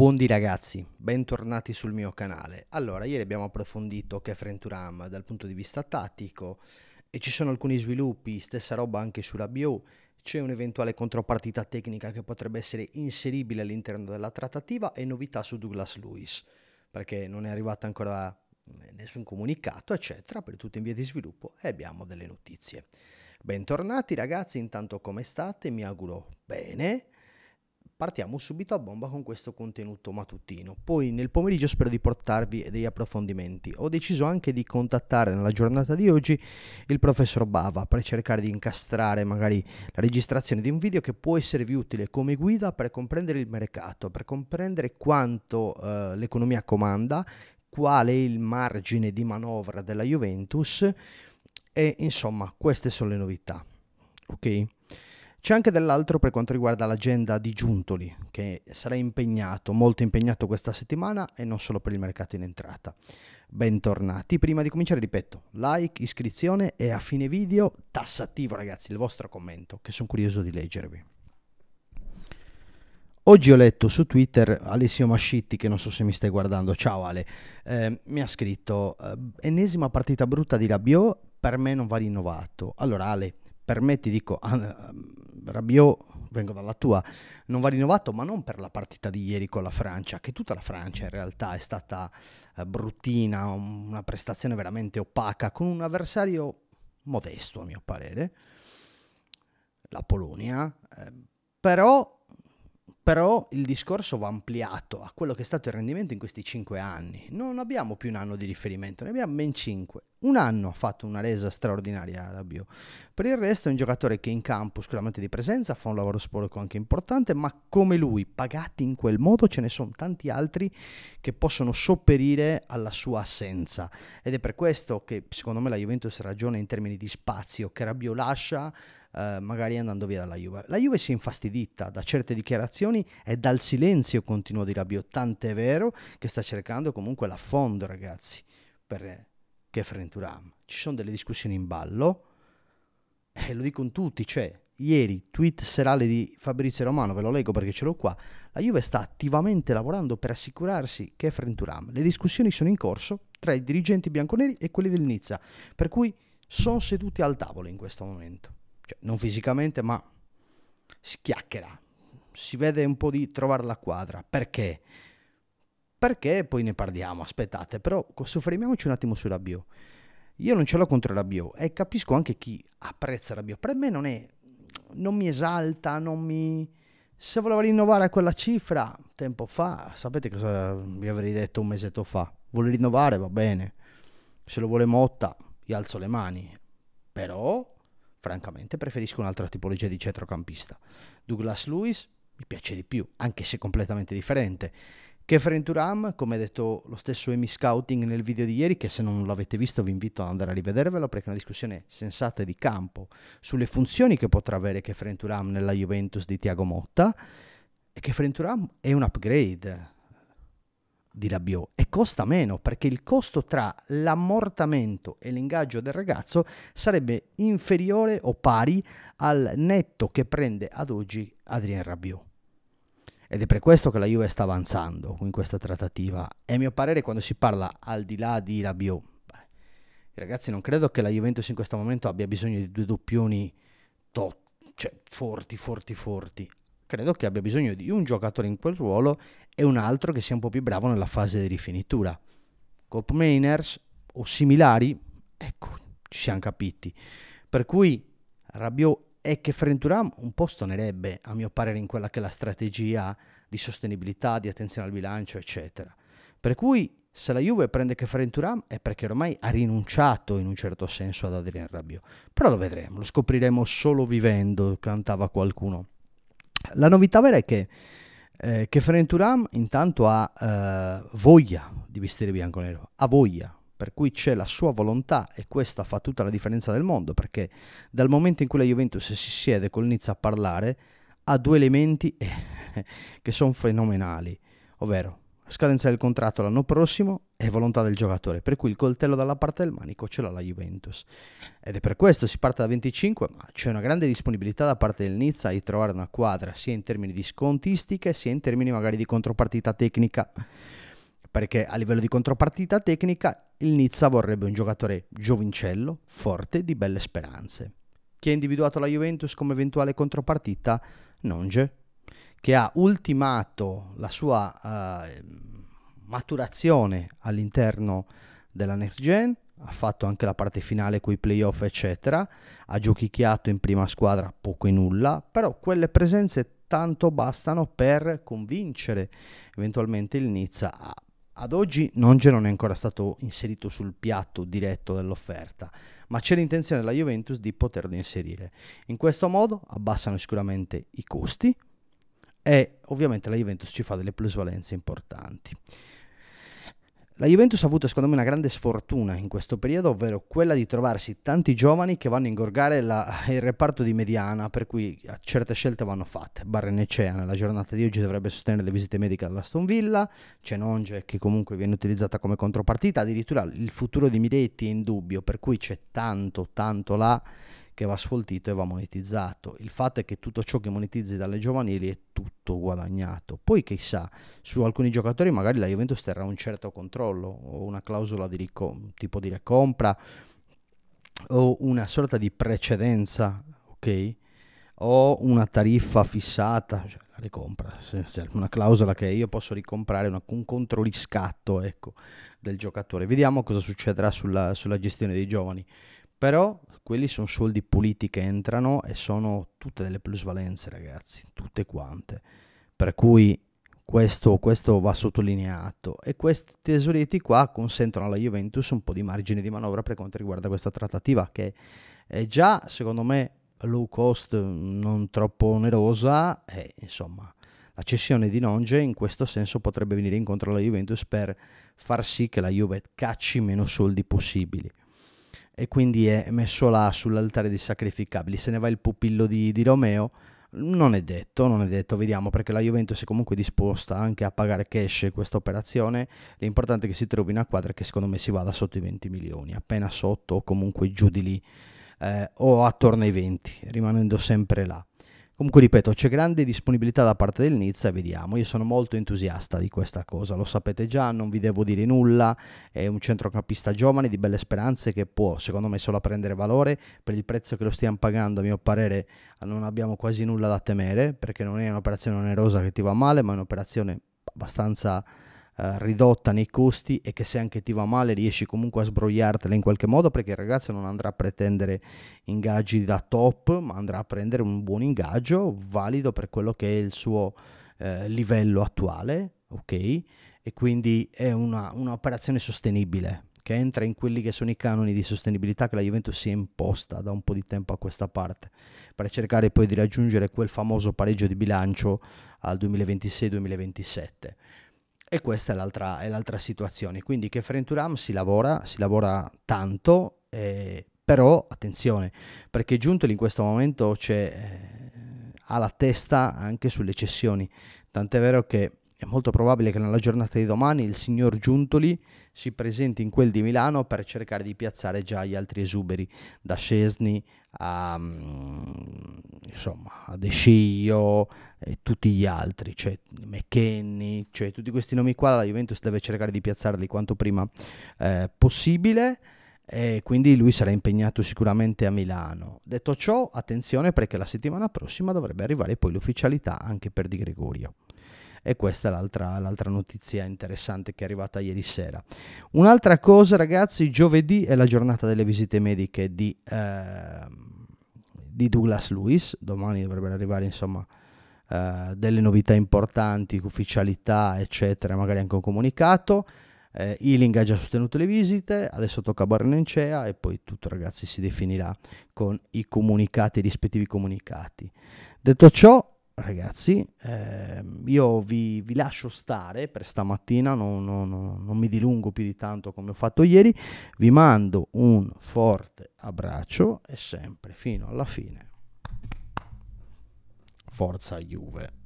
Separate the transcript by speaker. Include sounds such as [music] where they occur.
Speaker 1: Buondì ragazzi, bentornati sul mio canale. Allora, ieri abbiamo approfondito Kefren Turam dal punto di vista tattico e ci sono alcuni sviluppi, stessa roba anche sulla Bio, c'è un'eventuale contropartita tecnica che potrebbe essere inseribile all'interno della trattativa e novità su Douglas Lewis, perché non è arrivato ancora eh, nessun comunicato, eccetera, per tutto in via di sviluppo e abbiamo delle notizie. Bentornati ragazzi, intanto come state? Mi auguro bene partiamo subito a bomba con questo contenuto mattutino. Poi nel pomeriggio spero di portarvi degli approfondimenti. Ho deciso anche di contattare nella giornata di oggi il professor Bava per cercare di incastrare magari la registrazione di un video che può esservi utile come guida per comprendere il mercato, per comprendere quanto eh, l'economia comanda, qual è il margine di manovra della Juventus e insomma queste sono le novità. Ok? C'è anche dell'altro per quanto riguarda l'agenda di Giuntoli, che sarà impegnato, molto impegnato questa settimana e non solo per il mercato in entrata. Bentornati. Prima di cominciare, ripeto, like, iscrizione e a fine video tassativo, ragazzi, il vostro commento, che sono curioso di leggervi. Oggi ho letto su Twitter Alessio Mascitti, che non so se mi stai guardando, ciao Ale, eh, mi ha scritto eh, ennesima partita brutta di Rabiot, per me non va rinnovato. Allora Ale, per me ti dico, Rabiot, vengo dalla tua, non va rinnovato, ma non per la partita di ieri con la Francia, che tutta la Francia in realtà è stata eh, bruttina, una prestazione veramente opaca, con un avversario modesto a mio parere, la Polonia, eh, però, però il discorso va ampliato a quello che è stato il rendimento in questi cinque anni. Non abbiamo più un anno di riferimento, ne abbiamo ben cinque un anno ha fatto una resa straordinaria a Bio. Per il resto è un giocatore che in campo sicuramente di presenza fa un lavoro sporco anche importante, ma come lui, pagati in quel modo, ce ne sono tanti altri che possono sopperire alla sua assenza. Ed è per questo che secondo me la Juventus ragiona in termini di spazio che Rabiot lascia Uh, magari andando via dalla Juve. La Juve si è infastidita da certe dichiarazioni e dal silenzio continuo di Rabiot, tant'è vero che sta cercando comunque l'affondo, ragazzi, per che è Frenturam. Ci sono delle discussioni in ballo, e lo dicono tutti, cioè ieri tweet serale di Fabrizio Romano, ve lo leggo perché ce l'ho qua, la Juve sta attivamente lavorando per assicurarsi che è Frenturam. Le discussioni sono in corso tra i dirigenti bianconeri e quelli del Nizza, per cui sono seduti al tavolo in questo momento. Cioè, non fisicamente, ma si chiacchiera, Si vede un po' di trovare la quadra. Perché? perché poi ne parliamo, aspettate, però soffermiamoci un attimo sulla bio. Io non ce l'ho contro la bio e capisco anche chi apprezza la bio. Per me non è, non mi esalta, non mi... Se volevo rinnovare quella cifra tempo fa, sapete cosa vi avrei detto un mesetto fa? Vuole rinnovare, va bene. Se lo vuole Motta, gli alzo le mani. Però, francamente, preferisco un'altra tipologia di centrocampista. Douglas Lewis mi piace di più, anche se completamente differente Kefren Turam, come ha detto lo stesso Emi Scouting nel video di ieri, che se non l'avete visto vi invito ad andare a rivedervelo perché è una discussione sensata di campo sulle funzioni che potrà avere Kefren Turam nella Juventus di Tiago Motta, e Kefren Turam è un upgrade di Rabiot e costa meno perché il costo tra l'ammortamento e l'ingaggio del ragazzo sarebbe inferiore o pari al netto che prende ad oggi Adrien Rabiot ed è per questo che la Juve sta avanzando in questa trattativa. E a mio parere quando si parla al di là di Rabiot, ragazzi non credo che la Juventus in questo momento abbia bisogno di due doppioni tot, cioè, forti, forti, forti. Credo che abbia bisogno di un giocatore in quel ruolo e un altro che sia un po' più bravo nella fase di rifinitura. Cop Mainers o similari, ecco, ci siamo capiti. Per cui Rabiot è che Frenturam un po' stonerebbe, a mio parere, in quella che è la strategia di sostenibilità, di attenzione al bilancio, eccetera. Per cui se la Juve prende che Frenturam è perché ormai ha rinunciato in un certo senso ad Adrien Rabiot. Però lo vedremo, lo scopriremo solo vivendo, cantava qualcuno. La novità vera è che, eh, che Frenturam intanto ha eh, voglia di vestire bianco-nero, ha voglia, per cui c'è la sua volontà e questa fa tutta la differenza del mondo, perché dal momento in cui la Juventus si siede col Nizza a parlare, ha due elementi [laughs] che sono fenomenali, ovvero scadenza del contratto l'anno prossimo e volontà del giocatore, per cui il coltello dalla parte del manico ce l'ha la Juventus. Ed è per questo si parte da 25, ma c'è una grande disponibilità da parte del Nizza di trovare una quadra sia in termini di scontistiche, sia in termini magari di contropartita tecnica perché a livello di contropartita tecnica il Nizza vorrebbe un giocatore giovincello, forte, di belle speranze. Chi ha individuato la Juventus come eventuale contropartita? Nonge, che ha ultimato la sua eh, maturazione all'interno della next gen, ha fatto anche la parte finale con i playoff eccetera, ha giochicchiato in prima squadra poco e nulla, però quelle presenze tanto bastano per convincere eventualmente il Nizza a ad oggi Nonge non è ancora stato inserito sul piatto diretto dell'offerta, ma c'è l'intenzione della Juventus di poterlo inserire. In questo modo abbassano sicuramente i costi e ovviamente la Juventus ci fa delle plusvalenze importanti. La Juventus ha avuto secondo me una grande sfortuna in questo periodo, ovvero quella di trovarsi tanti giovani che vanno a ingorgare la, il reparto di mediana, per cui eh, certe scelte vanno fatte. Barrenecea nella giornata di oggi dovrebbe sostenere le visite mediche all'Aston Villa, Cenonge che comunque viene utilizzata come contropartita, addirittura il futuro di Miretti è in dubbio, per cui c'è tanto tanto là che va sfoltito e va monetizzato. Il fatto è che tutto ciò che monetizzi dalle giovanili è tutto guadagnato. Poi chissà, su alcuni giocatori magari la Juventus terrà un certo controllo o una clausola di ricom- tipo di recompra o una sorta di precedenza, ok? O una tariffa fissata, cioè la ricompra, una clausola che io posso ricomprare, una, un controriscatto ecco, del giocatore. Vediamo cosa succederà sulla, sulla gestione dei giovani però quelli sono soldi puliti che entrano e sono tutte delle plusvalenze, ragazzi, tutte quante. Per cui questo, questo va sottolineato. E questi tesoretti qua consentono alla Juventus un po' di margine di manovra per quanto riguarda questa trattativa che è già, secondo me, low cost, non troppo onerosa e insomma... La cessione di Nonge in questo senso potrebbe venire incontro alla Juventus per far sì che la Juve cacci meno soldi possibili e quindi è messo là sull'altare dei sacrificabili. Se ne va il pupillo di, di Romeo. Non è detto, non è detto, vediamo perché la Juventus è comunque disposta anche a pagare cash questa operazione. L'importante è che si trovi una quadra che secondo me si vada sotto i 20 milioni, appena sotto o comunque giù di lì eh, o attorno ai 20, rimanendo sempre là. Comunque ripeto, c'è grande disponibilità da parte del Nizza, e vediamo, io sono molto entusiasta di questa cosa, lo sapete già, non vi devo dire nulla, è un centrocampista giovane di belle speranze che può, secondo me, solo prendere valore, per il prezzo che lo stiamo pagando, a mio parere, non abbiamo quasi nulla da temere, perché non è un'operazione onerosa che ti va male, ma è un'operazione abbastanza eh, ridotta nei costi e che se anche ti va male riesci comunque a sbrogliartela in qualche modo perché il ragazzo non andrà a pretendere ingaggi da top ma andrà a prendere un buon ingaggio valido per quello che è il suo eh, livello attuale, ok? E quindi è una, un'operazione sostenibile che entra in quelli che sono i canoni di sostenibilità che la Juventus si è imposta da un po' di tempo a questa parte, per cercare poi di raggiungere quel famoso pareggio di bilancio al 2026-2027. E questa è l'altra, è l'altra situazione. Quindi che Frenturam si lavora, si lavora tanto, eh, però attenzione, perché Giuntoli in questo momento eh, ha la testa anche sulle cessioni. Tant'è vero che è molto probabile che nella giornata di domani il signor Giuntoli si presenti in quel di Milano per cercare di piazzare già gli altri esuberi, da Scesni a, mm, insomma, a De Scio e tutti gli altri, cioè McKenny, cioè tutti questi nomi qua la Juventus deve cercare di piazzarli quanto prima eh, possibile e quindi lui sarà impegnato sicuramente a Milano. Detto ciò, attenzione perché la settimana prossima dovrebbe arrivare poi l'ufficialità anche per Di Gregorio. E questa è l'altra, l'altra notizia interessante che è arrivata ieri sera. Un'altra cosa, ragazzi, giovedì è la giornata delle visite mediche di, eh, di Douglas Lewis. Domani dovrebbero arrivare, insomma, eh, delle novità importanti, ufficialità, eccetera, magari anche un comunicato. Eh, Ealing ha già sostenuto le visite, adesso tocca a Barnencea e poi tutto ragazzi si definirà con i comunicati, i rispettivi comunicati. Detto ciò, ragazzi, eh, io vi, vi, lascio stare per stamattina, non, non, non mi dilungo più di tanto come ho fatto ieri, vi mando un forte abbraccio e sempre fino alla fine. Forza Juve.